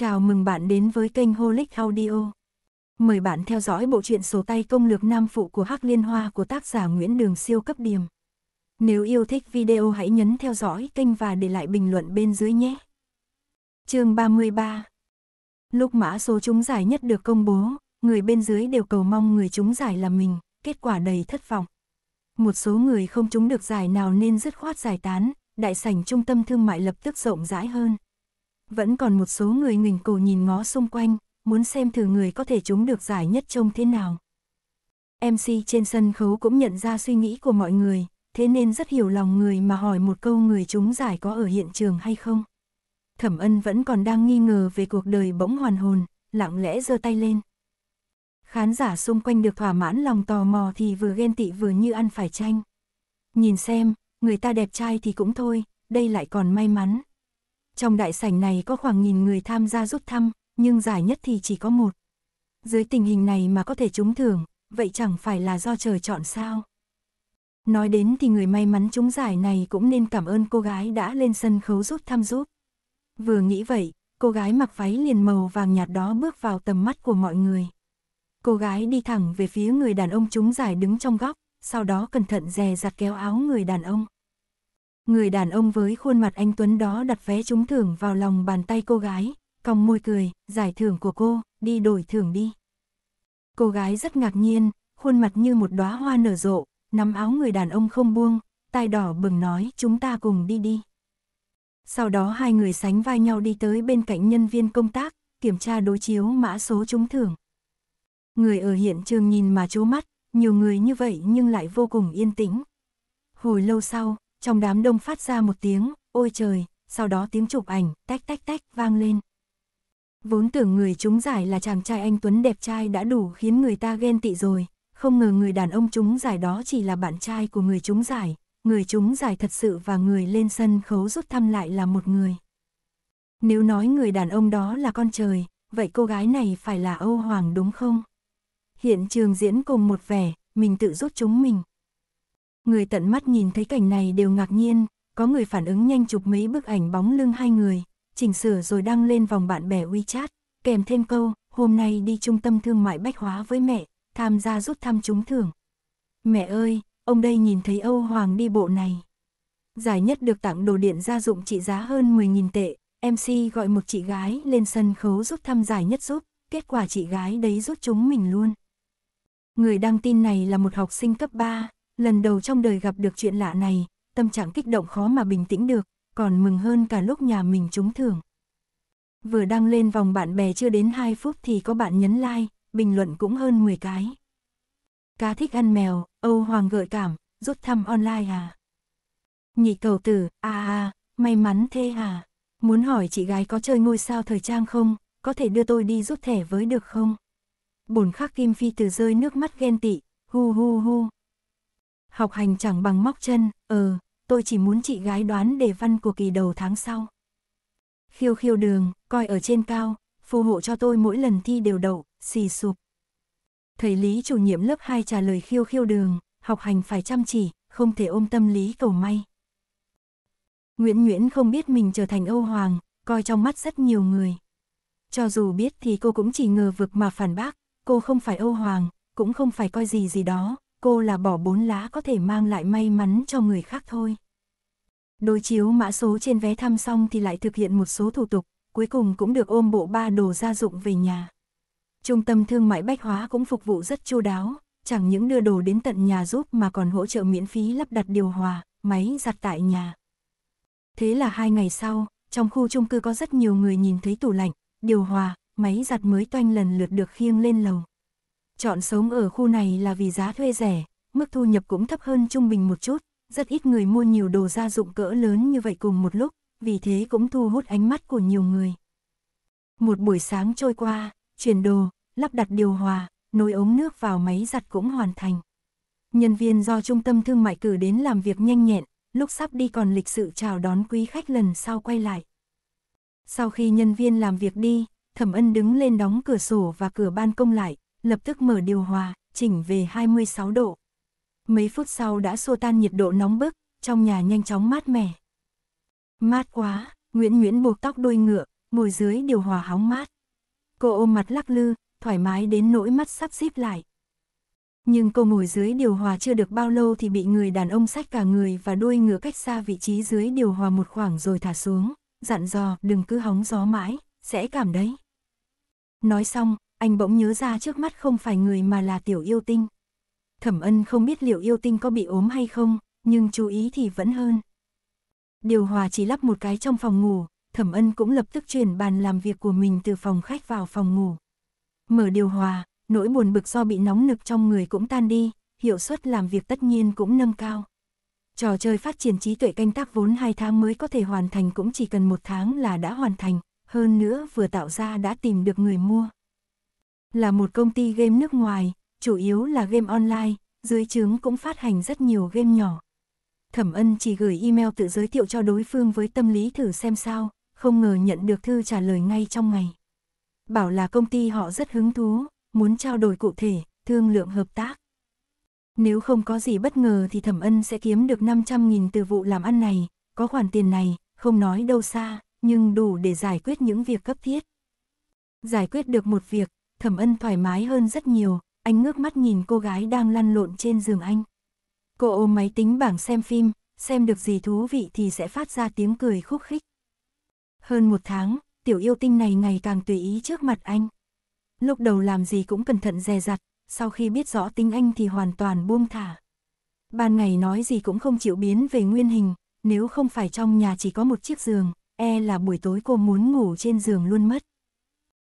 Chào mừng bạn đến với kênh Holic Audio. Mời bạn theo dõi bộ truyện sổ tay công lược nam phụ của Hắc Liên Hoa của tác giả Nguyễn Đường Siêu cấp điểm. Nếu yêu thích video hãy nhấn theo dõi kênh và để lại bình luận bên dưới nhé. Chương 33. Lúc mã số trúng giải nhất được công bố, người bên dưới đều cầu mong người trúng giải là mình, kết quả đầy thất vọng. Một số người không trúng được giải nào nên dứt khoát giải tán, đại sảnh trung tâm thương mại lập tức rộng rãi hơn, vẫn còn một số người nghỉnh cổ nhìn ngó xung quanh, muốn xem thử người có thể trúng được giải nhất trông thế nào. MC trên sân khấu cũng nhận ra suy nghĩ của mọi người, thế nên rất hiểu lòng người mà hỏi một câu người trúng giải có ở hiện trường hay không. Thẩm ân vẫn còn đang nghi ngờ về cuộc đời bỗng hoàn hồn, lặng lẽ giơ tay lên. Khán giả xung quanh được thỏa mãn lòng tò mò thì vừa ghen tị vừa như ăn phải chanh. Nhìn xem, người ta đẹp trai thì cũng thôi, đây lại còn may mắn. Trong đại sảnh này có khoảng nghìn người tham gia rút thăm, nhưng giải nhất thì chỉ có một. Dưới tình hình này mà có thể trúng thưởng, vậy chẳng phải là do trời chọn sao? Nói đến thì người may mắn trúng giải này cũng nên cảm ơn cô gái đã lên sân khấu rút thăm giúp. Vừa nghĩ vậy, cô gái mặc váy liền màu vàng nhạt đó bước vào tầm mắt của mọi người. Cô gái đi thẳng về phía người đàn ông trúng giải đứng trong góc, sau đó cẩn thận dè dặt kéo áo người đàn ông. Người đàn ông với khuôn mặt anh Tuấn đó đặt vé trúng thưởng vào lòng bàn tay cô gái, cong môi cười, giải thưởng của cô, đi đổi thưởng đi. Cô gái rất ngạc nhiên, khuôn mặt như một đóa hoa nở rộ, nắm áo người đàn ông không buông, tai đỏ bừng nói chúng ta cùng đi đi. Sau đó hai người sánh vai nhau đi tới bên cạnh nhân viên công tác, kiểm tra đối chiếu mã số trúng thưởng. Người ở hiện trường nhìn mà chố mắt, nhiều người như vậy nhưng lại vô cùng yên tĩnh. Hồi lâu sau, trong đám đông phát ra một tiếng, ôi trời, sau đó tiếng chụp ảnh, tách tách tách vang lên. Vốn tưởng người chúng giải là chàng trai anh Tuấn đẹp trai đã đủ khiến người ta ghen tị rồi, không ngờ người đàn ông chúng giải đó chỉ là bạn trai của người chúng giải, người chúng giải thật sự và người lên sân khấu rút thăm lại là một người. Nếu nói người đàn ông đó là con trời, vậy cô gái này phải là Âu Hoàng đúng không? Hiện trường diễn cùng một vẻ, mình tự rút chúng mình người tận mắt nhìn thấy cảnh này đều ngạc nhiên, có người phản ứng nhanh chụp mấy bức ảnh bóng lưng hai người, chỉnh sửa rồi đăng lên vòng bạn bè WeChat, kèm thêm câu, hôm nay đi trung tâm thương mại bách hóa với mẹ, tham gia rút thăm trúng thưởng. Mẹ ơi, ông đây nhìn thấy Âu Hoàng đi bộ này. Giải nhất được tặng đồ điện gia dụng trị giá hơn 10.000 tệ, MC gọi một chị gái lên sân khấu rút thăm giải nhất giúp, kết quả chị gái đấy rút chúng mình luôn. Người đăng tin này là một học sinh cấp 3, lần đầu trong đời gặp được chuyện lạ này, tâm trạng kích động khó mà bình tĩnh được, còn mừng hơn cả lúc nhà mình trúng thưởng. Vừa đăng lên vòng bạn bè chưa đến 2 phút thì có bạn nhấn like, bình luận cũng hơn 10 cái. Cá thích ăn mèo, Âu Hoàng gợi cảm, rút thăm online à? Nhị cầu tử, à à, may mắn thế à? Muốn hỏi chị gái có chơi ngôi sao thời trang không, có thể đưa tôi đi rút thẻ với được không? Bổn khắc kim phi từ rơi nước mắt ghen tị, hu hu hu. Học hành chẳng bằng móc chân, ờ, tôi chỉ muốn chị gái đoán đề văn của kỳ đầu tháng sau. Khiêu khiêu đường, coi ở trên cao, phù hộ cho tôi mỗi lần thi đều đậu, xì sụp. Thầy Lý chủ nhiệm lớp 2 trả lời khiêu khiêu đường, học hành phải chăm chỉ, không thể ôm tâm lý cầu may. Nguyễn Nguyễn không biết mình trở thành Âu Hoàng, coi trong mắt rất nhiều người. Cho dù biết thì cô cũng chỉ ngờ vực mà phản bác, cô không phải Âu Hoàng, cũng không phải coi gì gì đó, cô là bỏ bốn lá có thể mang lại may mắn cho người khác thôi. Đối chiếu mã số trên vé thăm xong thì lại thực hiện một số thủ tục, cuối cùng cũng được ôm bộ ba đồ gia dụng về nhà. Trung tâm thương mại bách hóa cũng phục vụ rất chu đáo, chẳng những đưa đồ đến tận nhà giúp mà còn hỗ trợ miễn phí lắp đặt điều hòa, máy giặt tại nhà. Thế là hai ngày sau, trong khu chung cư có rất nhiều người nhìn thấy tủ lạnh, điều hòa, máy giặt mới toanh lần lượt được khiêng lên lầu. Chọn sống ở khu này là vì giá thuê rẻ, mức thu nhập cũng thấp hơn trung bình một chút, rất ít người mua nhiều đồ gia dụng cỡ lớn như vậy cùng một lúc, vì thế cũng thu hút ánh mắt của nhiều người. Một buổi sáng trôi qua, chuyển đồ, lắp đặt điều hòa, nối ống nước vào máy giặt cũng hoàn thành. Nhân viên do trung tâm thương mại cử đến làm việc nhanh nhẹn, lúc sắp đi còn lịch sự chào đón quý khách lần sau quay lại. Sau khi nhân viên làm việc đi, Thẩm Ân đứng lên đóng cửa sổ và cửa ban công lại, lập tức mở điều hòa, chỉnh về 26 độ. Mấy phút sau đã xua tan nhiệt độ nóng bức, trong nhà nhanh chóng mát mẻ. Mát quá, Nguyễn Nguyễn buộc tóc đuôi ngựa, ngồi dưới điều hòa hóng mát. Cô ôm mặt lắc lư, thoải mái đến nỗi mắt sắp díp lại. Nhưng cô ngồi dưới điều hòa chưa được bao lâu thì bị người đàn ông sách cả người và đuôi ngựa cách xa vị trí dưới điều hòa một khoảng rồi thả xuống, dặn dò đừng cứ hóng gió mãi, sẽ cảm đấy. Nói xong, anh bỗng nhớ ra trước mắt không phải người mà là tiểu yêu tinh. Thẩm ân không biết liệu yêu tinh có bị ốm hay không, nhưng chú ý thì vẫn hơn. Điều hòa chỉ lắp một cái trong phòng ngủ, thẩm ân cũng lập tức chuyển bàn làm việc của mình từ phòng khách vào phòng ngủ. Mở điều hòa, nỗi buồn bực do bị nóng nực trong người cũng tan đi, hiệu suất làm việc tất nhiên cũng nâng cao. Trò chơi phát triển trí tuệ canh tác vốn 2 tháng mới có thể hoàn thành cũng chỉ cần một tháng là đã hoàn thành, hơn nữa vừa tạo ra đã tìm được người mua là một công ty game nước ngoài, chủ yếu là game online, dưới trướng cũng phát hành rất nhiều game nhỏ. Thẩm Ân chỉ gửi email tự giới thiệu cho đối phương với tâm lý thử xem sao, không ngờ nhận được thư trả lời ngay trong ngày. Bảo là công ty họ rất hứng thú, muốn trao đổi cụ thể, thương lượng hợp tác. Nếu không có gì bất ngờ thì Thẩm Ân sẽ kiếm được 500.000 từ vụ làm ăn này, có khoản tiền này, không nói đâu xa, nhưng đủ để giải quyết những việc cấp thiết. Giải quyết được một việc, Thẩm ân thoải mái hơn rất nhiều, anh ngước mắt nhìn cô gái đang lăn lộn trên giường anh. Cô ôm máy tính bảng xem phim, xem được gì thú vị thì sẽ phát ra tiếng cười khúc khích. Hơn một tháng, tiểu yêu tinh này ngày càng tùy ý trước mặt anh. Lúc đầu làm gì cũng cẩn thận dè dặt, sau khi biết rõ tính anh thì hoàn toàn buông thả. Ban ngày nói gì cũng không chịu biến về nguyên hình, nếu không phải trong nhà chỉ có một chiếc giường, e là buổi tối cô muốn ngủ trên giường luôn mất.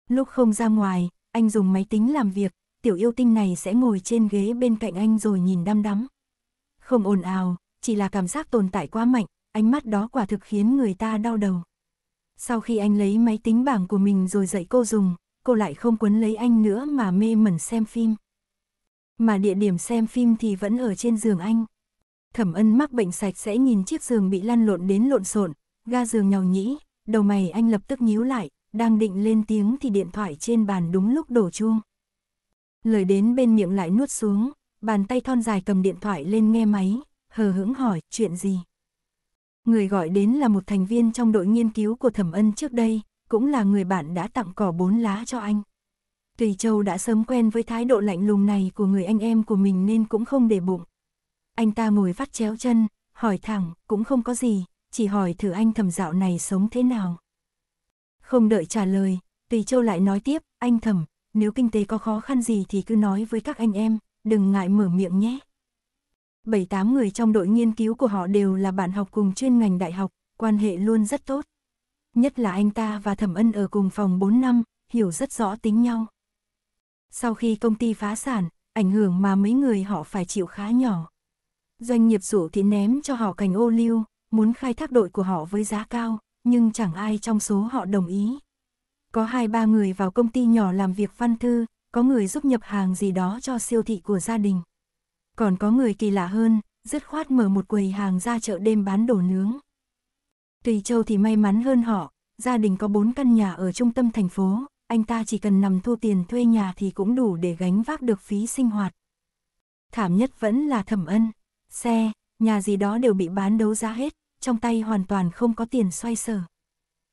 Lúc không ra ngoài, anh dùng máy tính làm việc, tiểu yêu tinh này sẽ ngồi trên ghế bên cạnh anh rồi nhìn đăm đắm. Không ồn ào, chỉ là cảm giác tồn tại quá mạnh, ánh mắt đó quả thực khiến người ta đau đầu. Sau khi anh lấy máy tính bảng của mình rồi dạy cô dùng, cô lại không quấn lấy anh nữa mà mê mẩn xem phim. Mà địa điểm xem phim thì vẫn ở trên giường anh. Thẩm ân mắc bệnh sạch sẽ nhìn chiếc giường bị lăn lộn đến lộn xộn, ga giường nhào nhĩ, đầu mày anh lập tức nhíu lại, đang định lên tiếng thì điện thoại trên bàn đúng lúc đổ chuông. Lời đến bên miệng lại nuốt xuống, bàn tay thon dài cầm điện thoại lên nghe máy, hờ hững hỏi chuyện gì. Người gọi đến là một thành viên trong đội nghiên cứu của thẩm ân trước đây, cũng là người bạn đã tặng cỏ bốn lá cho anh. Tùy Châu đã sớm quen với thái độ lạnh lùng này của người anh em của mình nên cũng không để bụng. Anh ta ngồi vắt chéo chân, hỏi thẳng, cũng không có gì, chỉ hỏi thử anh thẩm dạo này sống thế nào. Không đợi trả lời, Tùy Châu lại nói tiếp, anh thầm, nếu kinh tế có khó khăn gì thì cứ nói với các anh em, đừng ngại mở miệng nhé. Bảy tám người trong đội nghiên cứu của họ đều là bạn học cùng chuyên ngành đại học, quan hệ luôn rất tốt. Nhất là anh ta và thẩm ân ở cùng phòng 4 năm, hiểu rất rõ tính nhau. Sau khi công ty phá sản, ảnh hưởng mà mấy người họ phải chịu khá nhỏ. Doanh nghiệp rủ thì ném cho họ cành ô liu, muốn khai thác đội của họ với giá cao, nhưng chẳng ai trong số họ đồng ý. Có hai ba người vào công ty nhỏ làm việc văn thư, có người giúp nhập hàng gì đó cho siêu thị của gia đình. Còn có người kỳ lạ hơn, dứt khoát mở một quầy hàng ra chợ đêm bán đồ nướng. Tùy Châu thì may mắn hơn họ, gia đình có bốn căn nhà ở trung tâm thành phố, anh ta chỉ cần nằm thu tiền thuê nhà thì cũng đủ để gánh vác được phí sinh hoạt. Thảm nhất vẫn là thẩm ân, xe, nhà gì đó đều bị bán đấu giá hết, trong tay hoàn toàn không có tiền xoay sở.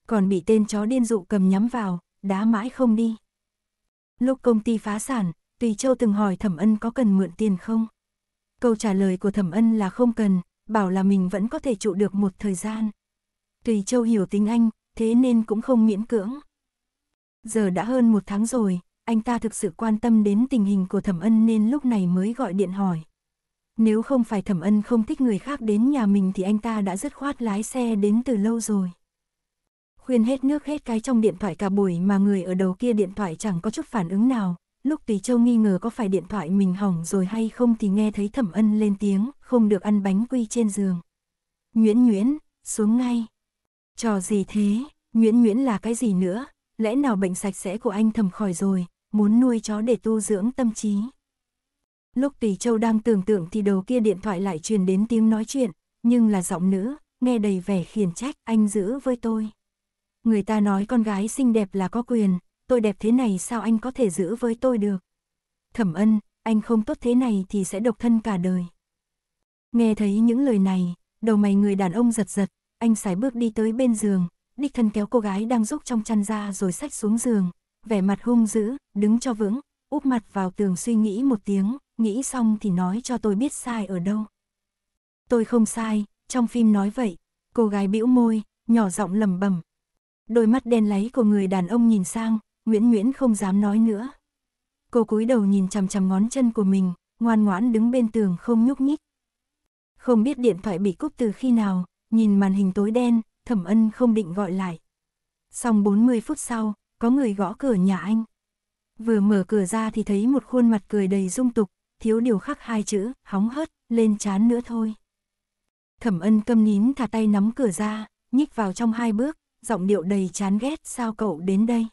Còn bị tên chó điên dụ cầm nhắm vào, đá mãi không đi. Lúc công ty phá sản, Tùy Châu từng hỏi Thẩm Ân có cần mượn tiền không? Câu trả lời của Thẩm Ân là không cần, bảo là mình vẫn có thể trụ được một thời gian. Tùy Châu hiểu tính Anh, thế nên cũng không miễn cưỡng. Giờ đã hơn một tháng rồi, anh ta thực sự quan tâm đến tình hình của Thẩm Ân nên lúc này mới gọi điện hỏi. Nếu không phải thẩm ân không thích người khác đến nhà mình thì anh ta đã dứt khoát lái xe đến từ lâu rồi. Khuyên hết nước hết cái trong điện thoại cả buổi mà người ở đầu kia điện thoại chẳng có chút phản ứng nào. Lúc Tùy Châu nghi ngờ có phải điện thoại mình hỏng rồi hay không thì nghe thấy thẩm ân lên tiếng, không được ăn bánh quy trên giường. Nguyễn Nguyễn, xuống ngay. Trò gì thế, Nguyễn Nguyễn là cái gì nữa, lẽ nào bệnh sạch sẽ của anh thầm khỏi rồi, muốn nuôi chó để tu dưỡng tâm trí. Lúc Tỳ Châu đang tưởng tượng thì đầu kia điện thoại lại truyền đến tiếng nói chuyện, nhưng là giọng nữ, nghe đầy vẻ khiển trách, anh giữ với tôi. Người ta nói con gái xinh đẹp là có quyền, tôi đẹp thế này sao anh có thể giữ với tôi được. Thẩm ân, anh không tốt thế này thì sẽ độc thân cả đời. Nghe thấy những lời này, đầu mày người đàn ông giật giật, anh sải bước đi tới bên giường, đích thân kéo cô gái đang rúc trong chăn ra rồi xách xuống giường, vẻ mặt hung dữ, đứng cho vững, úp mặt vào tường suy nghĩ một tiếng, nghĩ xong thì nói cho tôi biết sai ở đâu. Tôi không sai, trong phim nói vậy, cô gái bĩu môi, nhỏ giọng lầm bầm. Đôi mắt đen láy của người đàn ông nhìn sang, Nguyễn Nguyễn không dám nói nữa. Cô cúi đầu nhìn chằm chằm ngón chân của mình, ngoan ngoãn đứng bên tường không nhúc nhích. Không biết điện thoại bị cúp từ khi nào, nhìn màn hình tối đen, thẩm ân không định gọi lại. Xong 40 phút sau, có người gõ cửa nhà anh. Vừa mở cửa ra thì thấy một khuôn mặt cười đầy dung tục, thiếu điều khắc hai chữ, hóng hớt, lên chán nữa thôi. Thẩm ân câm nín thả tay nắm cửa ra, nhích vào trong hai bước, giọng điệu đầy chán ghét sao cậu đến đây.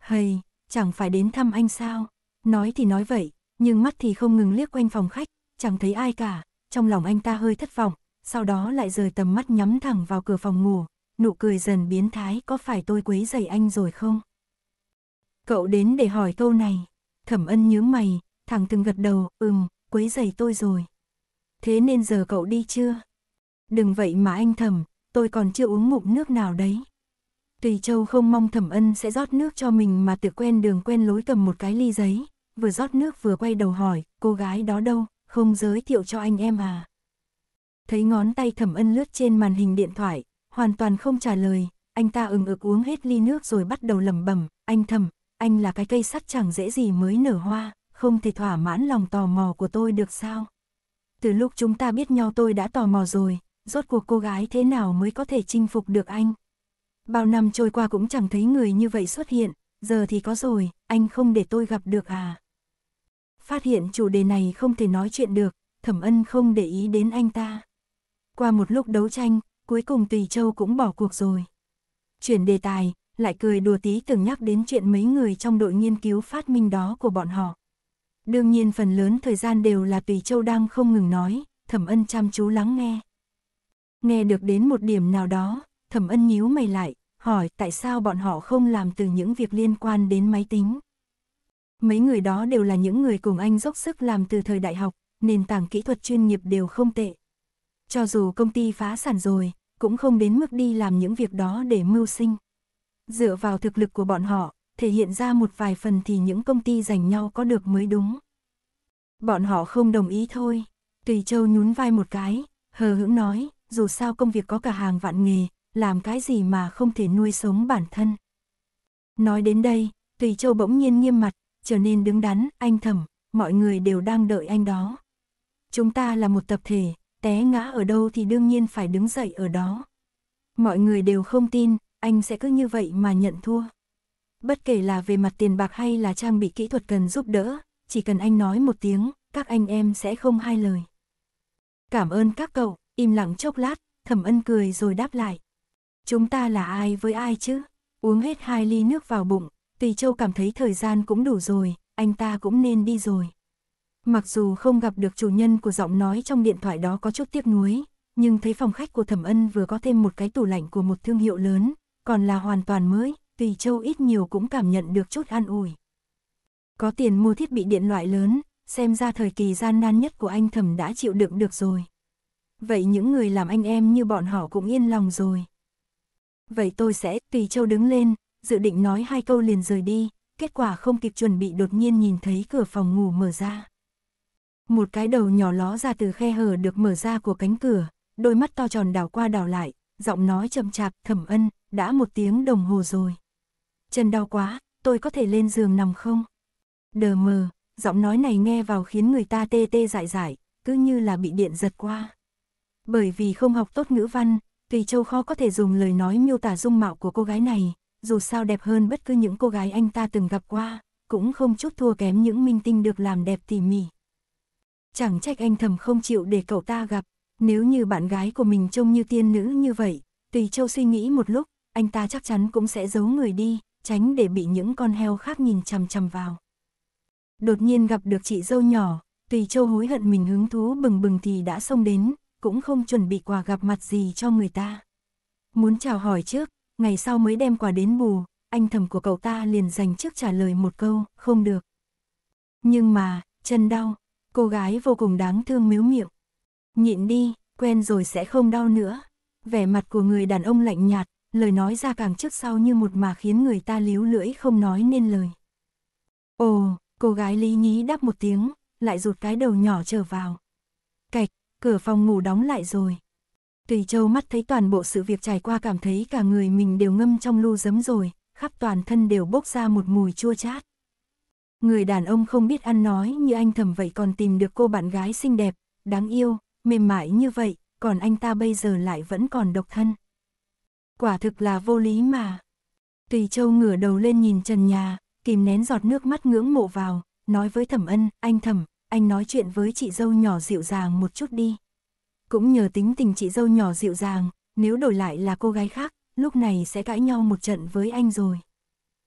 Hầy, chẳng phải đến thăm anh sao, nói thì nói vậy, nhưng mắt thì không ngừng liếc quanh phòng khách, chẳng thấy ai cả, trong lòng anh ta hơi thất vọng, sau đó lại rời tầm mắt nhắm thẳng vào cửa phòng ngủ, nụ cười dần biến thái có phải tôi quấy dày anh rồi không? Cậu đến để hỏi câu này. Thẩm ân nhớ mày, thằng từng gật đầu, ừm, quấy giày tôi rồi. Thế nên giờ cậu đi chưa? Đừng vậy mà anh thẩm, tôi còn chưa uống ngụm nước nào đấy. Tùy Châu không mong Thẩm Ân sẽ rót nước cho mình mà tự quen đường quen lối cầm một cái ly giấy, vừa rót nước vừa quay đầu hỏi, cô gái đó đâu, không giới thiệu cho anh em à? Thấy ngón tay Thẩm Ân lướt trên màn hình điện thoại, hoàn toàn không trả lời, anh ta ừng ực uống hết ly nước rồi bắt đầu lẩm bẩm, anh Thẩm, anh là cái cây sắt chẳng dễ gì mới nở hoa, không thể thỏa mãn lòng tò mò của tôi được sao? Từ lúc chúng ta biết nhau tôi đã tò mò rồi, rốt cuộc cô gái thế nào mới có thể chinh phục được anh? Bao năm trôi qua cũng chẳng thấy người như vậy xuất hiện, giờ thì có rồi, anh không để tôi gặp được à? Phát hiện chủ đề này không thể nói chuyện được, thẩm ân không để ý đến anh ta. Qua một lúc đấu tranh, cuối cùng Tùy Châu cũng bỏ cuộc rồi. Chuyển đề tài, lại cười đùa tí từng nhắc đến chuyện mấy người trong đội nghiên cứu phát minh đó của bọn họ. Đương nhiên phần lớn thời gian đều là Tùy Châu đang không ngừng nói, Thẩm Ân chăm chú lắng nghe. Nghe được đến một điểm nào đó, Thẩm Ân nhíu mày lại, hỏi tại sao bọn họ không làm từ những việc liên quan đến máy tính. Mấy người đó đều là những người cùng anh dốc sức làm từ thời đại học, nền tảng kỹ thuật chuyên nghiệp đều không tệ. Cho dù công ty phá sản rồi, cũng không đến mức đi làm những việc đó để mưu sinh. Dựa vào thực lực của bọn họ, thể hiện ra một vài phần thì những công ty giành nhau có được mới đúng. Bọn họ không đồng ý thôi. Tùy Châu nhún vai một cái, hờ hững nói, dù sao công việc có cả hàng vạn nghề, làm cái gì mà không thể nuôi sống bản thân. Nói đến đây, Tùy Châu bỗng nhiên nghiêm mặt, trở nên đứng đắn, anh thầm, mọi người đều đang đợi anh đó. Chúng ta là một tập thể, té ngã ở đâu thì đương nhiên phải đứng dậy ở đó. Mọi người đều không tin, anh sẽ cứ như vậy mà nhận thua. Bất kể là về mặt tiền bạc hay là trang bị kỹ thuật cần giúp đỡ, chỉ cần anh nói một tiếng, các anh em sẽ không hai lời. Cảm ơn các cậu, im lặng chốc lát, thẩm ân cười rồi đáp lại. Chúng ta là ai với ai chứ? Uống hết hai ly nước vào bụng, Tùy Châu cảm thấy thời gian cũng đủ rồi, anh ta cũng nên đi rồi. Mặc dù không gặp được chủ nhân của giọng nói trong điện thoại đó có chút tiếc nuối, nhưng thấy phòng khách của Thẩm Ân vừa có thêm một cái tủ lạnh của một thương hiệu lớn, còn là hoàn toàn mới, Tùy Châu ít nhiều cũng cảm nhận được chút an ủi. Có tiền mua thiết bị điện loại lớn, xem ra thời kỳ gian nan nhất của anh thầm đã chịu đựng được rồi. Vậy những người làm anh em như bọn họ cũng yên lòng rồi. Vậy tôi sẽ, Tùy Châu đứng lên, dự định nói hai câu liền rời đi, kết quả không kịp chuẩn bị đột nhiên nhìn thấy cửa phòng ngủ mở ra. Một cái đầu nhỏ ló ra từ khe hở được mở ra của cánh cửa, đôi mắt to tròn đảo qua đảo lại, giọng nói chậm chạp, thẩm ân, đã một tiếng đồng hồ rồi. Chân đau quá, tôi có thể lên giường nằm không? Đờ mờ, giọng nói này nghe vào khiến người ta tê tê dại dại, cứ như là bị điện giật qua. Bởi vì không học tốt ngữ văn, Tùy Châu khó có thể dùng lời nói miêu tả dung mạo của cô gái này, dù sao đẹp hơn bất cứ những cô gái anh ta từng gặp qua, cũng không chút thua kém những minh tinh được làm đẹp tỉ mỉ. Chẳng trách anh thầm không chịu để cậu ta gặp, nếu như bạn gái của mình trông như tiên nữ như vậy, Tùy Châu suy nghĩ một lúc, anh ta chắc chắn cũng sẽ giấu người đi, tránh để bị những con heo khác nhìn chằm chằm vào. Đột nhiên gặp được chị dâu nhỏ, Tùy Châu hối hận mình hứng thú bừng bừng thì đã xông đến, cũng không chuẩn bị quà gặp mặt gì cho người ta. Muốn chào hỏi trước, ngày sau mới đem quà đến bù, anh thầm của cậu ta liền dành trước trả lời một câu, không được. Nhưng mà, chân đau, cô gái vô cùng đáng thương miếu miệng. Nhịn đi, quen rồi sẽ không đau nữa. Vẻ mặt của người đàn ông lạnh nhạt, lời nói ra càng trước sau như một mà khiến người ta líu lưỡi không nói nên lời. Ồ, cô gái lý nhí đáp một tiếng, lại rụt cái đầu nhỏ trở vào. Cạch, cửa phòng ngủ đóng lại rồi. Tùy Châu mắt thấy toàn bộ sự việc trải qua cảm thấy cả người mình đều ngâm trong lu giấm rồi, khắp toàn thân đều bốc ra một mùi chua chát. Người đàn ông không biết ăn nói như anh thầm vậy còn tìm được cô bạn gái xinh đẹp, đáng yêu, mềm mại như vậy, còn anh ta bây giờ lại vẫn còn độc thân quả thực là vô lý mà. Tùy Châu ngửa đầu lên nhìn trần nhà, kìm nén giọt nước mắt ngưỡng mộ vào, nói với thẩm ân, anh thẩm, anh nói chuyện với chị dâu nhỏ dịu dàng một chút đi. Cũng nhờ tính tình chị dâu nhỏ dịu dàng, nếu đổi lại là cô gái khác, lúc này sẽ cãi nhau một trận với anh rồi.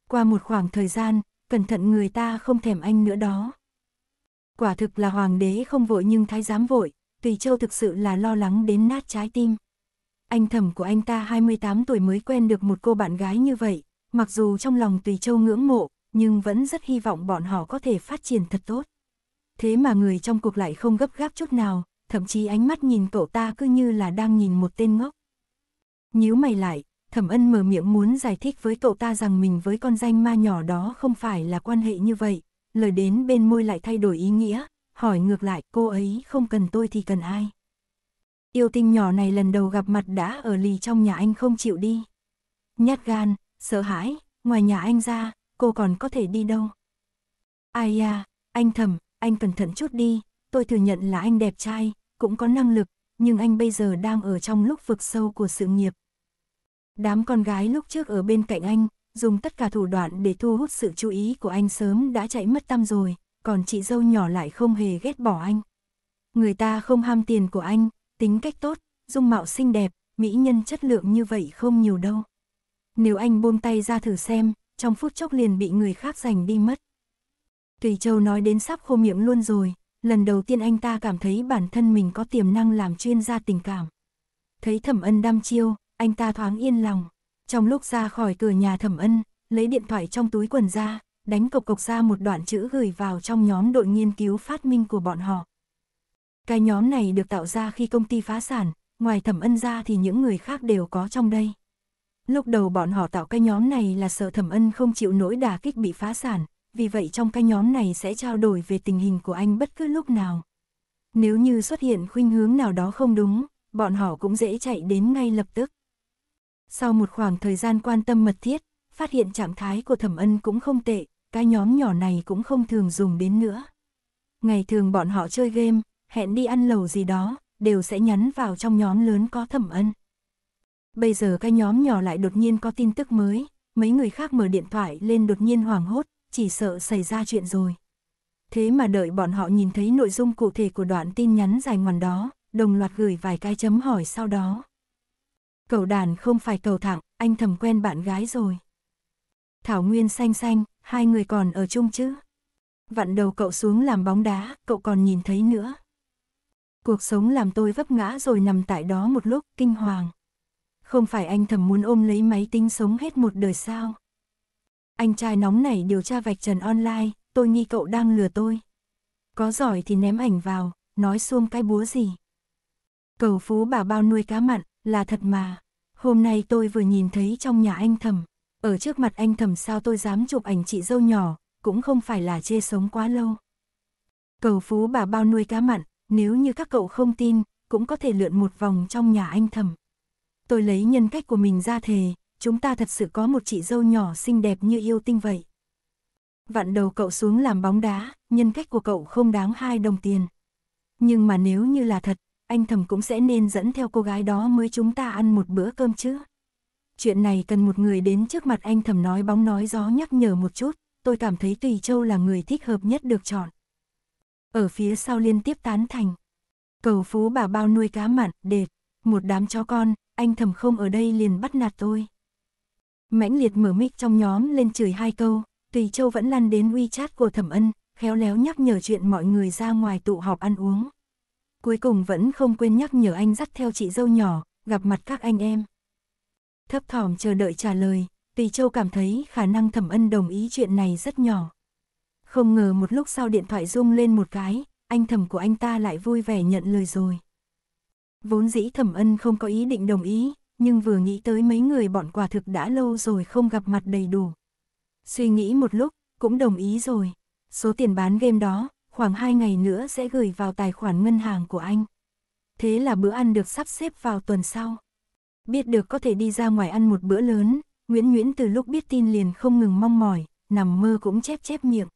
Qua một khoảng thời gian, cẩn thận người ta không thèm anh nữa đó. Quả thực là hoàng đế không vội nhưng thái giám vội, Tùy Châu thực sự là lo lắng đến nát trái tim anh thẩm của anh ta 28 tuổi mới quen được một cô bạn gái như vậy, mặc dù trong lòng Tùy Châu ngưỡng mộ, nhưng vẫn rất hy vọng bọn họ có thể phát triển thật tốt. Thế mà người trong cuộc lại không gấp gáp chút nào, thậm chí ánh mắt nhìn cậu ta cứ như là đang nhìn một tên ngốc. Nhíu mày lại, thẩm ân mở miệng muốn giải thích với cậu ta rằng mình với con danh ma nhỏ đó không phải là quan hệ như vậy, lời đến bên môi lại thay đổi ý nghĩa, hỏi ngược lại cô ấy không cần tôi thì cần ai. Yêu tinh nhỏ này lần đầu gặp mặt đã ở lì trong nhà anh không chịu đi. Nhát gan, sợ hãi, ngoài nhà anh ra, cô còn có thể đi đâu. Ai à, anh thầm, anh cẩn thận chút đi, tôi thừa nhận là anh đẹp trai, cũng có năng lực, nhưng anh bây giờ đang ở trong lúc vực sâu của sự nghiệp. Đám con gái lúc trước ở bên cạnh anh, dùng tất cả thủ đoạn để thu hút sự chú ý của anh sớm đã chạy mất tâm rồi, còn chị dâu nhỏ lại không hề ghét bỏ anh. Người ta không ham tiền của anh, tính cách tốt, dung mạo xinh đẹp, mỹ nhân chất lượng như vậy không nhiều đâu. Nếu anh buông tay ra thử xem, trong phút chốc liền bị người khác giành đi mất. Tùy Châu nói đến sắp khô miệng luôn rồi, lần đầu tiên anh ta cảm thấy bản thân mình có tiềm năng làm chuyên gia tình cảm. Thấy Thẩm Ân đăm chiêu, anh ta thoáng yên lòng. Trong lúc ra khỏi cửa nhà Thẩm Ân, lấy điện thoại trong túi quần ra, đánh cộc cộc ra một đoạn chữ gửi vào trong nhóm đội nghiên cứu phát minh của bọn họ. Cái nhóm này được tạo ra khi công ty phá sản, ngoài thẩm ân ra thì những người khác đều có trong đây. Lúc đầu bọn họ tạo cái nhóm này là sợ thẩm ân không chịu nỗi đà kích bị phá sản, vì vậy trong cái nhóm này sẽ trao đổi về tình hình của anh bất cứ lúc nào. Nếu như xuất hiện khuynh hướng nào đó không đúng, bọn họ cũng dễ chạy đến ngay lập tức. Sau một khoảng thời gian quan tâm mật thiết, phát hiện trạng thái của thẩm ân cũng không tệ, cái nhóm nhỏ này cũng không thường dùng đến nữa. Ngày thường bọn họ chơi game, hẹn đi ăn lẩu gì đó, đều sẽ nhắn vào trong nhóm lớn có thẩm ân. Bây giờ cái nhóm nhỏ lại đột nhiên có tin tức mới, mấy người khác mở điện thoại lên đột nhiên hoảng hốt, chỉ sợ xảy ra chuyện rồi. Thế mà đợi bọn họ nhìn thấy nội dung cụ thể của đoạn tin nhắn dài ngoằn đó, đồng loạt gửi vài cái chấm hỏi sau đó. Cầu đàn không phải cầu thẳng, anh thầm quen bạn gái rồi. Thảo Nguyên xanh xanh, hai người còn ở chung chứ? Vặn đầu cậu xuống làm bóng đá, cậu còn nhìn thấy nữa. Cuộc sống làm tôi vấp ngã rồi nằm tại đó một lúc, kinh hoàng. Không phải anh thầm muốn ôm lấy máy tính sống hết một đời sao? Anh trai nóng này điều tra vạch trần online, tôi nghi cậu đang lừa tôi. Có giỏi thì ném ảnh vào, nói xuông cái búa gì. Cầu phú bà bao nuôi cá mặn, là thật mà. Hôm nay tôi vừa nhìn thấy trong nhà anh thầm. Ở trước mặt anh thầm sao tôi dám chụp ảnh chị dâu nhỏ, cũng không phải là chê sống quá lâu. Cầu phú bà bao nuôi cá mặn, nếu như các cậu không tin, cũng có thể lượn một vòng trong nhà anh thầm. Tôi lấy nhân cách của mình ra thề, chúng ta thật sự có một chị dâu nhỏ xinh đẹp như yêu tinh vậy. Vặn đầu cậu xuống làm bóng đá, nhân cách của cậu không đáng hai đồng tiền. Nhưng mà nếu như là thật, anh thầm cũng sẽ nên dẫn theo cô gái đó mới chúng ta ăn một bữa cơm chứ. Chuyện này cần một người đến trước mặt anh thầm nói bóng nói gió nhắc nhở một chút, tôi cảm thấy Tùy Châu là người thích hợp nhất được chọn. Ở phía sau liên tiếp tán thành. Cầu phú bà bao nuôi cá mặn, đệt, một đám chó con, anh thầm không ở đây liền bắt nạt tôi. Mãnh liệt mở mic trong nhóm lên chửi hai câu, Tùy Châu vẫn lăn đến WeChat của thẩm ân, khéo léo nhắc nhở chuyện mọi người ra ngoài tụ họp ăn uống. Cuối cùng vẫn không quên nhắc nhở anh dắt theo chị dâu nhỏ, gặp mặt các anh em. Thấp thỏm chờ đợi trả lời, Tùy Châu cảm thấy khả năng thẩm ân đồng ý chuyện này rất nhỏ. Không ngờ một lúc sau điện thoại rung lên một cái, anh thẩm của anh ta lại vui vẻ nhận lời rồi. Vốn dĩ thẩm ân không có ý định đồng ý, nhưng vừa nghĩ tới mấy người bọn quả thực đã lâu rồi không gặp mặt đầy đủ. Suy nghĩ một lúc, cũng đồng ý rồi. Số tiền bán game đó, khoảng 2 ngày nữa sẽ gửi vào tài khoản ngân hàng của anh. Thế là bữa ăn được sắp xếp vào tuần sau. Biết được có thể đi ra ngoài ăn một bữa lớn, Nguyễn Nguyễn từ lúc biết tin liền không ngừng mong mỏi, nằm mơ cũng chép chép miệng.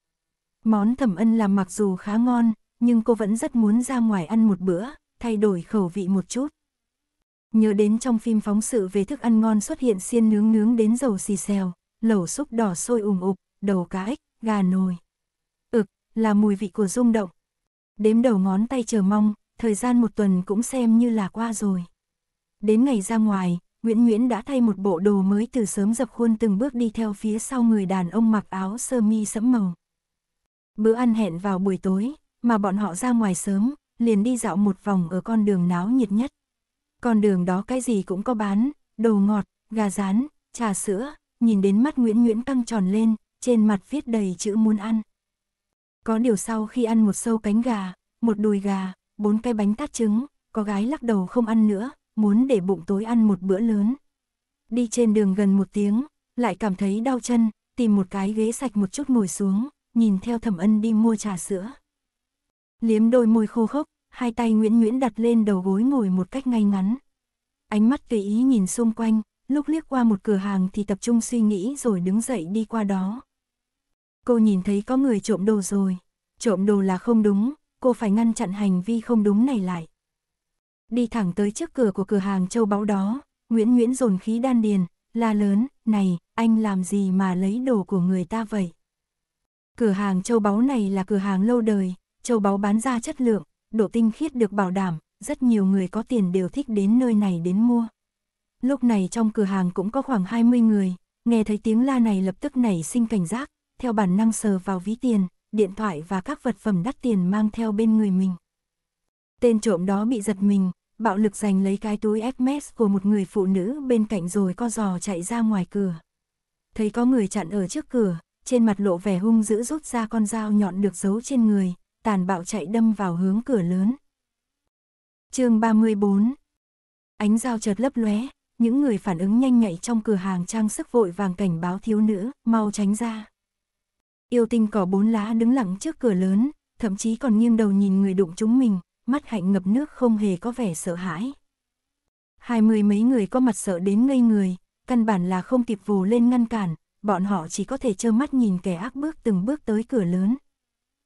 Món thẩm ân làm mặc dù khá ngon, nhưng cô vẫn rất muốn ra ngoài ăn một bữa, thay đổi khẩu vị một chút. Nhớ đến trong phim phóng sự về thức ăn ngon xuất hiện xiên nướng nướng đến dầu xì xèo, lẩu xúc đỏ sôi ủng ục, đầu cá ếch, gà nồi. Ực, là mùi vị của rung động. Đếm đầu ngón tay chờ mong, thời gian một tuần cũng xem như là qua rồi. Đến ngày ra ngoài, Nguyễn Nguyễn đã thay một bộ đồ mới từ sớm dập khuôn từng bước đi theo phía sau người đàn ông mặc áo sơ mi sẫm màu. Bữa ăn hẹn vào buổi tối, mà bọn họ ra ngoài sớm, liền đi dạo một vòng ở con đường náo nhiệt nhất. Con đường đó cái gì cũng có bán, đồ ngọt, gà rán, trà sữa, nhìn đến mắt Nguyễn Nguyễn căng tròn lên, trên mặt viết đầy chữ muốn ăn. Có điều sau khi ăn một sâu cánh gà, một đùi gà, bốn cái bánh tát trứng, có gái lắc đầu không ăn nữa, muốn để bụng tối ăn một bữa lớn. Đi trên đường gần một tiếng, lại cảm thấy đau chân, tìm một cái ghế sạch một chút ngồi xuống, nhìn theo thẩm ân đi mua trà sữa. Liếm đôi môi khô khốc, hai tay Nguyễn Nguyễn đặt lên đầu gối ngồi một cách ngay ngắn. Ánh mắt tùy ý nhìn xung quanh, lúc liếc qua một cửa hàng thì tập trung suy nghĩ rồi đứng dậy đi qua đó. Cô nhìn thấy có người trộm đồ rồi. Trộm đồ là không đúng, cô phải ngăn chặn hành vi không đúng này lại. Đi thẳng tới trước cửa của cửa hàng châu báu đó, Nguyễn Nguyễn dồn khí đan điền, la lớn, này, anh làm gì mà lấy đồ của người ta vậy? Cửa hàng châu báu này là cửa hàng lâu đời, châu báu bán ra chất lượng, độ tinh khiết được bảo đảm, rất nhiều người có tiền đều thích đến nơi này đến mua. Lúc này trong cửa hàng cũng có khoảng 20 người, nghe thấy tiếng la này lập tức nảy sinh cảnh giác, theo bản năng sờ vào ví tiền, điện thoại và các vật phẩm đắt tiền mang theo bên người mình. Tên trộm đó bị giật mình, bạo lực giành lấy cái túi Hermes của một người phụ nữ bên cạnh rồi co giò chạy ra ngoài cửa. Thấy có người chặn ở trước cửa, trên mặt lộ vẻ hung dữ rút ra con dao nhọn được giấu trên người, tàn bạo chạy đâm vào hướng cửa lớn. chương 34 Ánh dao chợt lấp lóe, những người phản ứng nhanh nhạy trong cửa hàng trang sức vội vàng cảnh báo thiếu nữ, mau tránh ra. Yêu tinh cỏ bốn lá đứng lặng trước cửa lớn, thậm chí còn nghiêng đầu nhìn người đụng chúng mình, mắt hạnh ngập nước không hề có vẻ sợ hãi. Hai mươi mấy người có mặt sợ đến ngây người, căn bản là không kịp vù lên ngăn cản, bọn họ chỉ có thể trơ mắt nhìn kẻ ác bước từng bước tới cửa lớn.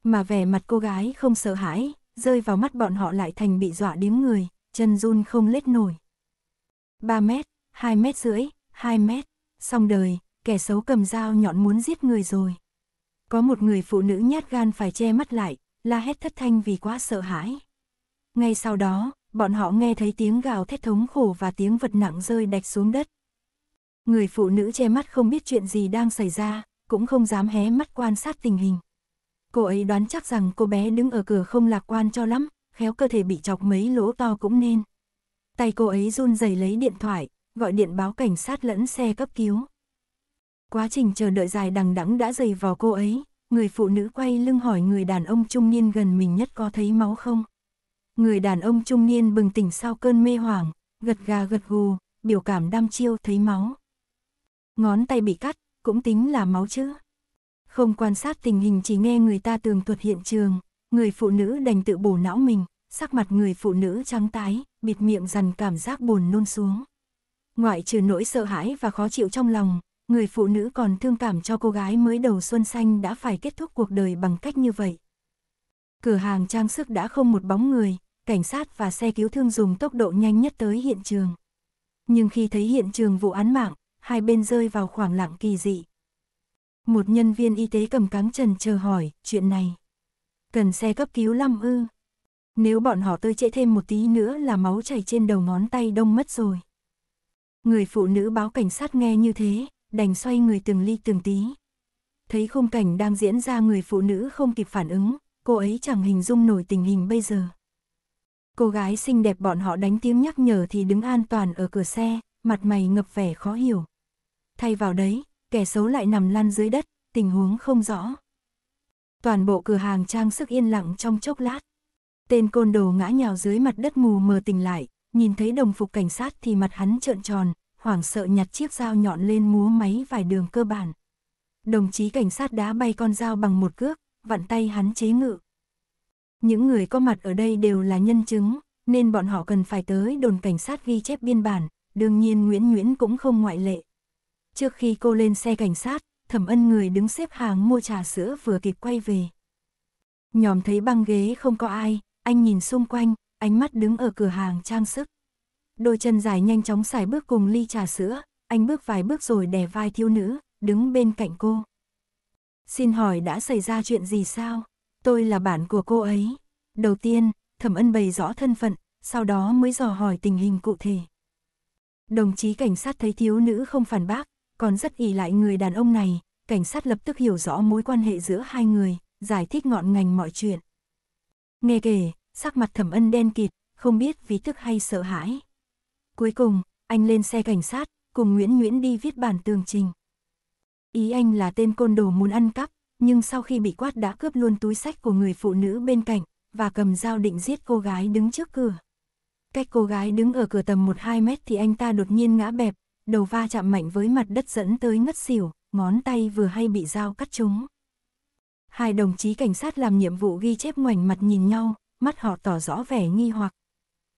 Mà vẻ mặt cô gái không sợ hãi, rơi vào mắt bọn họ lại thành bị dọa điếm người, chân run không lết nổi. 3 mét, 2 mét rưỡi, 2 mét, xong đời, kẻ xấu cầm dao nhọn muốn giết người rồi. Có một người phụ nữ nhát gan phải che mắt lại, la hét thất thanh vì quá sợ hãi. Ngay sau đó, bọn họ nghe thấy tiếng gào thét thống khổ và tiếng vật nặng rơi đạch xuống đất. Người phụ nữ che mắt không biết chuyện gì đang xảy ra, cũng không dám hé mắt quan sát tình hình. Cô ấy đoán chắc rằng cô bé đứng ở cửa không lạc quan cho lắm, khéo cơ thể bị chọc mấy lỗ to cũng nên. Tay cô ấy run rẩy lấy điện thoại, gọi điện báo cảnh sát lẫn xe cấp cứu. Quá trình chờ đợi dài đằng đẵng đã dày vào cô ấy, người phụ nữ quay lưng hỏi người đàn ông trung niên gần mình nhất có thấy máu không. Người đàn ông trung niên bừng tỉnh sau cơn mê hoảng, gật gà gật gù, biểu cảm đăm chiêu thấy máu ngón tay bị cắt, cũng tính là máu chứ. Không quan sát tình hình chỉ nghe người ta tường thuật hiện trường, người phụ nữ đành tự bổ não mình, sắc mặt người phụ nữ trắng tái, bịt miệng dằn cảm giác buồn nôn xuống. Ngoại trừ nỗi sợ hãi và khó chịu trong lòng, người phụ nữ còn thương cảm cho cô gái mới đầu xuân xanh đã phải kết thúc cuộc đời bằng cách như vậy. Cửa hàng trang sức đã không một bóng người, cảnh sát và xe cứu thương dùng tốc độ nhanh nhất tới hiện trường. Nhưng khi thấy hiện trường vụ án mạng, hai bên rơi vào khoảng lặng kỳ dị. Một nhân viên y tế cầm cáng trần chờ hỏi, chuyện này. Cần xe cấp cứu lăm ư. Nếu bọn họ tơi trễ thêm một tí nữa là máu chảy trên đầu ngón tay đông mất rồi. Người phụ nữ báo cảnh sát nghe như thế, đành xoay người từng ly từng tí. Thấy khung cảnh đang diễn ra người phụ nữ không kịp phản ứng, cô ấy chẳng hình dung nổi tình hình bây giờ. Cô gái xinh đẹp bọn họ đánh tiếng nhắc nhở thì đứng an toàn ở cửa xe, mặt mày ngập vẻ khó hiểu thay vào đấy, kẻ xấu lại nằm lăn dưới đất, tình huống không rõ. Toàn bộ cửa hàng trang sức yên lặng trong chốc lát. Tên côn đồ ngã nhào dưới mặt đất mù mờ tỉnh lại, nhìn thấy đồng phục cảnh sát thì mặt hắn trợn tròn, hoảng sợ nhặt chiếc dao nhọn lên múa máy vài đường cơ bản. Đồng chí cảnh sát đá bay con dao bằng một cước, vặn tay hắn chế ngự. Những người có mặt ở đây đều là nhân chứng, nên bọn họ cần phải tới đồn cảnh sát ghi chép biên bản, đương nhiên Nguyễn Nguyễn cũng không ngoại lệ. Trước khi cô lên xe cảnh sát, thẩm ân người đứng xếp hàng mua trà sữa vừa kịp quay về. Nhòm thấy băng ghế không có ai, anh nhìn xung quanh, ánh mắt đứng ở cửa hàng trang sức. Đôi chân dài nhanh chóng xài bước cùng ly trà sữa, anh bước vài bước rồi đè vai thiếu nữ, đứng bên cạnh cô. Xin hỏi đã xảy ra chuyện gì sao? Tôi là bạn của cô ấy. Đầu tiên, thẩm ân bày rõ thân phận, sau đó mới dò hỏi tình hình cụ thể. Đồng chí cảnh sát thấy thiếu nữ không phản bác, còn rất ỷ lại người đàn ông này, cảnh sát lập tức hiểu rõ mối quan hệ giữa hai người, giải thích ngọn ngành mọi chuyện. Nghe kể, sắc mặt thẩm ân đen kịt, không biết vì tức hay sợ hãi. Cuối cùng, anh lên xe cảnh sát, cùng Nguyễn Nguyễn đi viết bản tường trình. Ý anh là tên côn đồ muốn ăn cắp, nhưng sau khi bị quát đã cướp luôn túi sách của người phụ nữ bên cạnh, và cầm dao định giết cô gái đứng trước cửa. Cách cô gái đứng ở cửa tầm 1-2 mét thì anh ta đột nhiên ngã bẹp, đầu va chạm mạnh với mặt đất dẫn tới ngất xỉu, ngón tay vừa hay bị dao cắt trúng. Hai đồng chí cảnh sát làm nhiệm vụ ghi chép ngoảnh mặt nhìn nhau, mắt họ tỏ rõ vẻ nghi hoặc.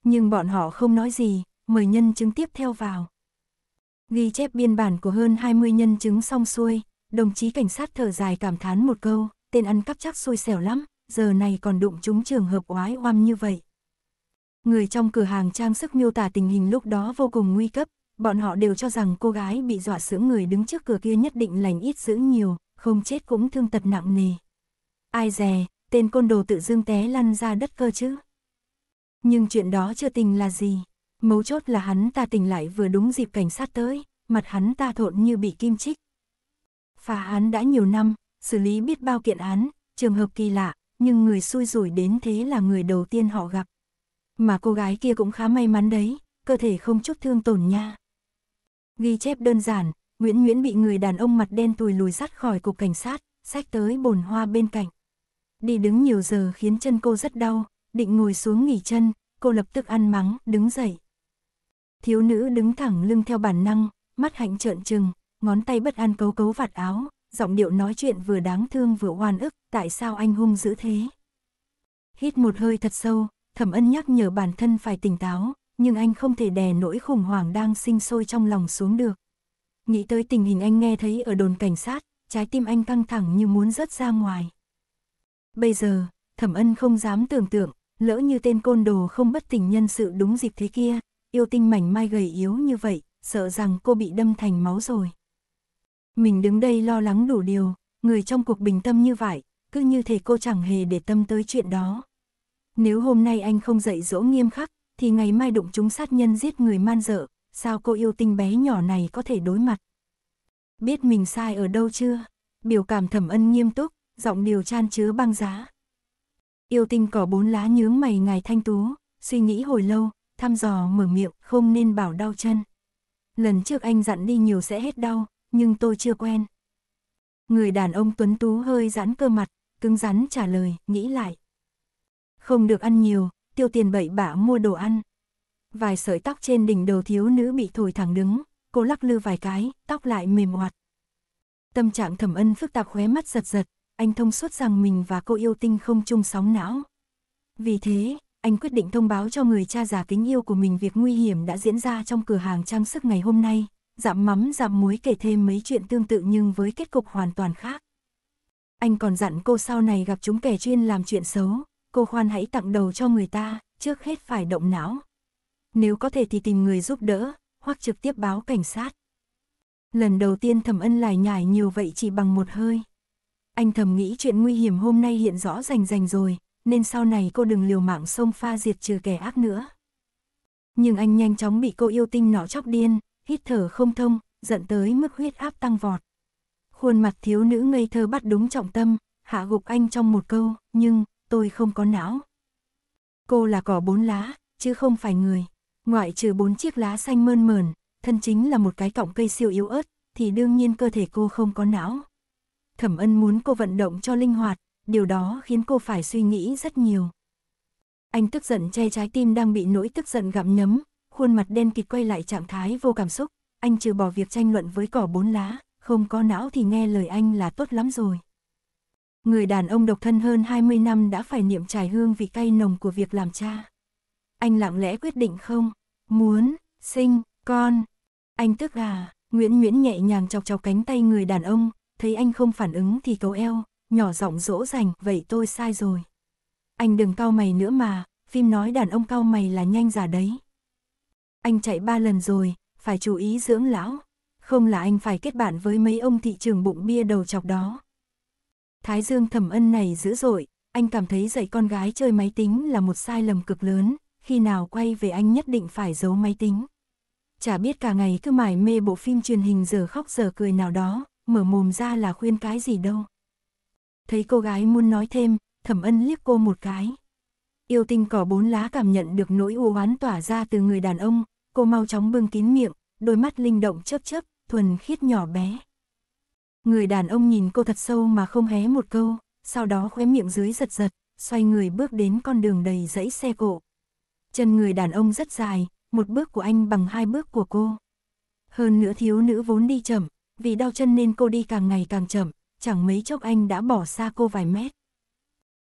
Nhưng bọn họ không nói gì, mời nhân chứng tiếp theo vào. Ghi chép biên bản của hơn 20 nhân chứng xong xuôi, đồng chí cảnh sát thở dài cảm thán một câu, tên ăn cắp chắc xui xẻo lắm, giờ này còn đụng chúng trường hợp oái oăm như vậy. Người trong cửa hàng trang sức miêu tả tình hình lúc đó vô cùng nguy cấp, bọn họ đều cho rằng cô gái bị dọa sướng người đứng trước cửa kia nhất định lành ít dữ nhiều, không chết cũng thương tật nặng nề. Ai dè, tên côn đồ tự dưng té lăn ra đất cơ chứ. Nhưng chuyện đó chưa tình là gì, mấu chốt là hắn ta tỉnh lại vừa đúng dịp cảnh sát tới, mặt hắn ta thộn như bị kim chích. Phá án đã nhiều năm, xử lý biết bao kiện án, trường hợp kỳ lạ, nhưng người xui rủi đến thế là người đầu tiên họ gặp. Mà cô gái kia cũng khá may mắn đấy, cơ thể không chút thương tổn nha. Ghi chép đơn giản, Nguyễn Nguyễn bị người đàn ông mặt đen tùi lùi dắt khỏi cục cảnh sát, sách tới bồn hoa bên cạnh. Đi đứng nhiều giờ khiến chân cô rất đau, định ngồi xuống nghỉ chân, cô lập tức ăn mắng, đứng dậy. Thiếu nữ đứng thẳng lưng theo bản năng, mắt hạnh trợn trừng, ngón tay bất an cấu cấu vạt áo, giọng điệu nói chuyện vừa đáng thương vừa oan ức, tại sao anh hung dữ thế? Hít một hơi thật sâu, thẩm ân nhắc nhở bản thân phải tỉnh táo, nhưng anh không thể đè nỗi khủng hoảng đang sinh sôi trong lòng xuống được. Nghĩ tới tình hình anh nghe thấy ở đồn cảnh sát, trái tim anh căng thẳng như muốn rớt ra ngoài. Bây giờ, thẩm ân không dám tưởng tượng, lỡ như tên côn đồ không bất tình nhân sự đúng dịp thế kia, yêu tinh mảnh mai gầy yếu như vậy, sợ rằng cô bị đâm thành máu rồi. Mình đứng đây lo lắng đủ điều, người trong cuộc bình tâm như vậy, cứ như thể cô chẳng hề để tâm tới chuyện đó. Nếu hôm nay anh không dạy dỗ nghiêm khắc, thì ngày mai đụng chúng sát nhân giết người man dợ, sao cô yêu tinh bé nhỏ này có thể đối mặt. Biết mình sai ở đâu chưa? Biểu cảm thẩm ân nghiêm túc, giọng điều chan chứa băng giá. Yêu tinh cỏ bốn lá nhướng mày ngài thanh tú, suy nghĩ hồi lâu, thăm dò mở miệng, không nên bảo đau chân. Lần trước anh dặn đi nhiều sẽ hết đau, nhưng tôi chưa quen. Người đàn ông tuấn tú hơi giãn cơ mặt, cứng rắn trả lời, nghĩ lại. Không được ăn nhiều, tiêu tiền bậy bạ mua đồ ăn. Vài sợi tóc trên đỉnh đầu thiếu nữ bị thổi thẳng đứng, cô lắc lư vài cái, tóc lại mềm hoạt. Tâm trạng thẩm ân phức tạp khóe mắt giật giật, anh thông suốt rằng mình và cô yêu tinh không chung sóng não. Vì thế, anh quyết định thông báo cho người cha già kính yêu của mình việc nguy hiểm đã diễn ra trong cửa hàng trang sức ngày hôm nay, dạm mắm dạm muối kể thêm mấy chuyện tương tự nhưng với kết cục hoàn toàn khác. Anh còn dặn cô sau này gặp chúng kẻ chuyên làm chuyện xấu, cô khoan hãy tặng đầu cho người ta, trước hết phải động não. Nếu có thể thì tìm người giúp đỡ, hoặc trực tiếp báo cảnh sát. Lần đầu tiên thẩm ân lại nhải nhiều vậy chỉ bằng một hơi. Anh thầm nghĩ chuyện nguy hiểm hôm nay hiện rõ rành rành rồi, nên sau này cô đừng liều mạng sông pha diệt trừ kẻ ác nữa. Nhưng anh nhanh chóng bị cô yêu tinh nó chóc điên, hít thở không thông, dẫn tới mức huyết áp tăng vọt. Khuôn mặt thiếu nữ ngây thơ bắt đúng trọng tâm, hạ gục anh trong một câu, nhưng tôi không có não. Cô là cỏ bốn lá, chứ không phải người. Ngoại trừ bốn chiếc lá xanh mơn mờn, thân chính là một cái cọng cây siêu yếu ớt, thì đương nhiên cơ thể cô không có não. Thẩm ân muốn cô vận động cho linh hoạt, điều đó khiến cô phải suy nghĩ rất nhiều. Anh tức giận che trái tim đang bị nỗi tức giận gặm nhấm, khuôn mặt đen kịt quay lại trạng thái vô cảm xúc, anh trừ bỏ việc tranh luận với cỏ bốn lá, không có não thì nghe lời anh là tốt lắm rồi. Người đàn ông độc thân hơn 20 năm đã phải niệm trải hương vị cay nồng của việc làm cha. Anh lặng lẽ quyết định không, muốn, sinh, con. Anh tức gà. Nguyễn Nguyễn nhẹ nhàng chọc chọc cánh tay người đàn ông, thấy anh không phản ứng thì cấu eo, nhỏ giọng dỗ dành, vậy tôi sai rồi. Anh đừng cau mày nữa mà, phim nói đàn ông cau mày là nhanh giả đấy. Anh chạy ba lần rồi, phải chú ý dưỡng lão, không là anh phải kết bạn với mấy ông thị trường bụng bia đầu chọc đó. Thái Dương thẩm ân này dữ dội, anh cảm thấy dạy con gái chơi máy tính là một sai lầm cực lớn, khi nào quay về anh nhất định phải giấu máy tính. Chả biết cả ngày cứ mải mê bộ phim truyền hình giờ khóc giờ cười nào đó, mở mồm ra là khuyên cái gì đâu. Thấy cô gái muốn nói thêm, thẩm ân liếc cô một cái. Yêu tinh cỏ bốn lá cảm nhận được nỗi u oán tỏa ra từ người đàn ông, cô mau chóng bưng kín miệng, đôi mắt linh động chớp chớp, thuần khiết nhỏ bé. Người đàn ông nhìn cô thật sâu mà không hé một câu, sau đó khóe miệng dưới giật giật, xoay người bước đến con đường đầy dãy xe cộ. Chân người đàn ông rất dài, một bước của anh bằng hai bước của cô. Hơn nữa thiếu nữ vốn đi chậm, vì đau chân nên cô đi càng ngày càng chậm, chẳng mấy chốc anh đã bỏ xa cô vài mét.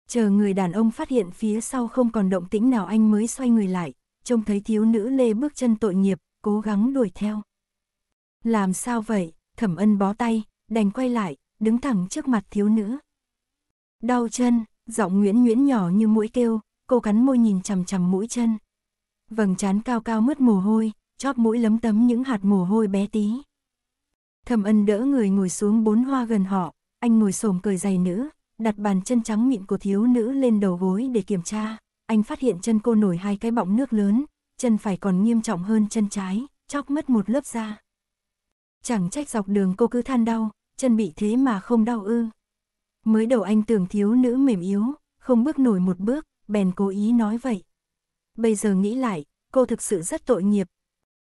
Chờ người đàn ông phát hiện phía sau không còn động tĩnh nào anh mới xoay người lại, trông thấy thiếu nữ lê bước chân tội nghiệp, cố gắng đuổi theo. Làm sao vậy? Thẩm ân bó tay, đành quay lại, đứng thẳng trước mặt thiếu nữ. Đau chân, giọng Nguyễn Nguyễn nhỏ như mũi kêu, cô cắn môi nhìn chằm chằm mũi chân. Vầng trán cao cao mướt mồ hôi, chóp mũi lấm tấm những hạt mồ hôi bé tí. Thẩm ân đỡ người ngồi xuống bốn hoa gần họ, anh ngồi xổm cởi giày nữ, đặt bàn chân trắng mịn của thiếu nữ lên đầu gối để kiểm tra. Anh phát hiện chân cô nổi hai cái bọng nước lớn, chân phải còn nghiêm trọng hơn chân trái, chóc mất một lớp da. Chẳng trách dọc đường cô cứ than đau, chân bị thế mà không đau ư. Mới đầu anh tưởng thiếu nữ mềm yếu, không bước nổi một bước, bèn cố ý nói vậy. Bây giờ nghĩ lại, cô thực sự rất tội nghiệp.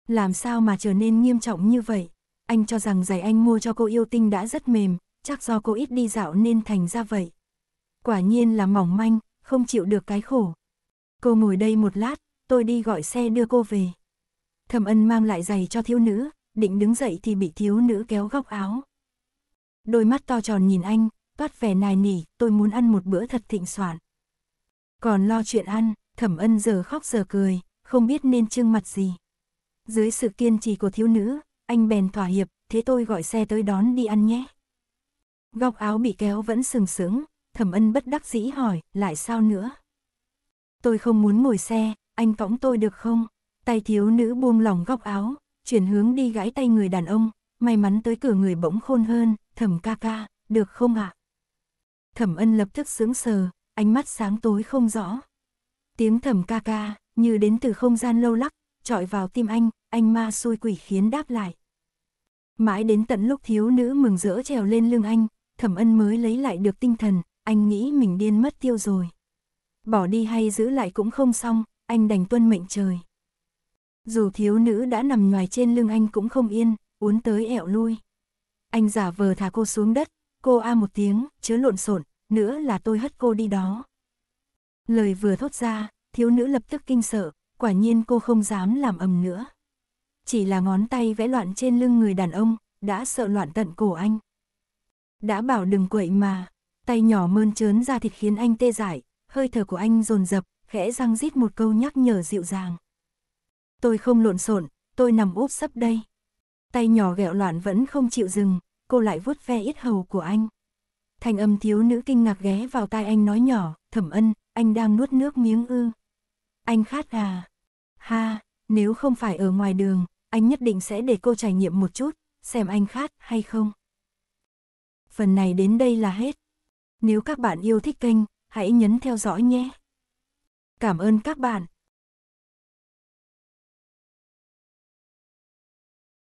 Làm sao mà trở nên nghiêm trọng như vậy? Anh cho rằng giày anh mua cho cô yêu tinh đã rất mềm, chắc do cô ít đi dạo nên thành ra vậy. Quả nhiên là mỏng manh, không chịu được cái khổ. Cô ngồi đây một lát, tôi đi gọi xe đưa cô về. Thẩm ân mang lại giày cho thiếu nữ, định đứng dậy thì bị thiếu nữ kéo góc áo đôi mắt to tròn nhìn anh, toát vẻ nài nỉ, tôi muốn ăn một bữa thật thịnh soạn. Còn lo chuyện ăn, thẩm ân giờ khóc giờ cười, không biết nên trưng mặt gì. Dưới sự kiên trì của thiếu nữ, anh bèn thỏa hiệp, thế tôi gọi xe tới đón đi ăn nhé. Góc áo bị kéo vẫn sừng sững, thẩm ân bất đắc dĩ hỏi, lại sao nữa? Tôi không muốn ngồi xe, anh võng tôi được không? Tay thiếu nữ buông lỏng góc áo, chuyển hướng đi gãi tay người đàn ông, may mắn tới cửa người bỗng khôn hơn, thẩm ca ca, được không ạ? Thẩm ân lập tức sững sờ, ánh mắt sáng tối không rõ. Tiếng thẩm ca ca, như đến từ không gian lâu lắc, trọi vào tim anh, anh ma xui quỷ khiến đáp lại. Mãi đến tận lúc thiếu nữ mừng rỡ trèo lên lưng anh, thẩm ân mới lấy lại được tinh thần, anh nghĩ mình điên mất tiêu rồi. Bỏ đi hay giữ lại cũng không xong, anh đành tuân mệnh trời. Dù thiếu nữ đã nằm ngoài trên lưng anh cũng không yên, uốn tới ẹo lui anh giả vờ thả cô xuống đất, cô a một tiếng, chớ lộn xộn, nữa là tôi hất cô đi đó. Lời vừa thốt ra, thiếu nữ lập tức kinh sợ, quả nhiên cô không dám làm ầm nữa. Chỉ là ngón tay vẽ loạn trên lưng người đàn ông, đã sợ loạn tận cổ anh. Đã bảo đừng quậy mà, tay nhỏ mơn trớn ra thịt khiến anh tê dại, hơi thở của anh dồn dập, khẽ răng rít một câu nhắc nhở dịu dàng. Tôi không lộn xộn, tôi nằm úp sấp đây. Tay nhỏ gẹo loạn vẫn không chịu dừng, cô lại vuốt ve ít hầu của anh. Thành âm thiếu nữ kinh ngạc ghé vào tai anh nói nhỏ, thẩm ân, anh đang nuốt nước miếng ư. Anh khát à? Ha, nếu không phải ở ngoài đường, anh nhất định sẽ để cô trải nghiệm một chút, xem anh khát hay không. Phần này đến đây là hết. Nếu các bạn yêu thích kênh, hãy nhấn theo dõi nhé. Cảm ơn các bạn.